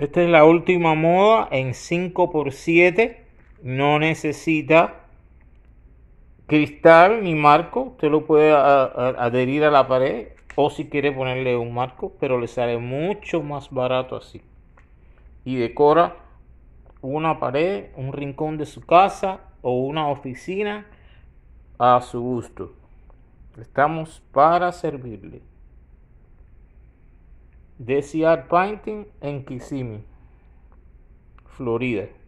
Esta es la última moda en 5x7. No necesita cristal ni marco. Usted lo puede adherir a la pared o si quiere ponerle un marco, pero le sale mucho más barato así. Y decora una pared, un rincón de su casa o una oficina a su gusto. Estamos para servirle. Desiart Painting en Kissimmee, Florida.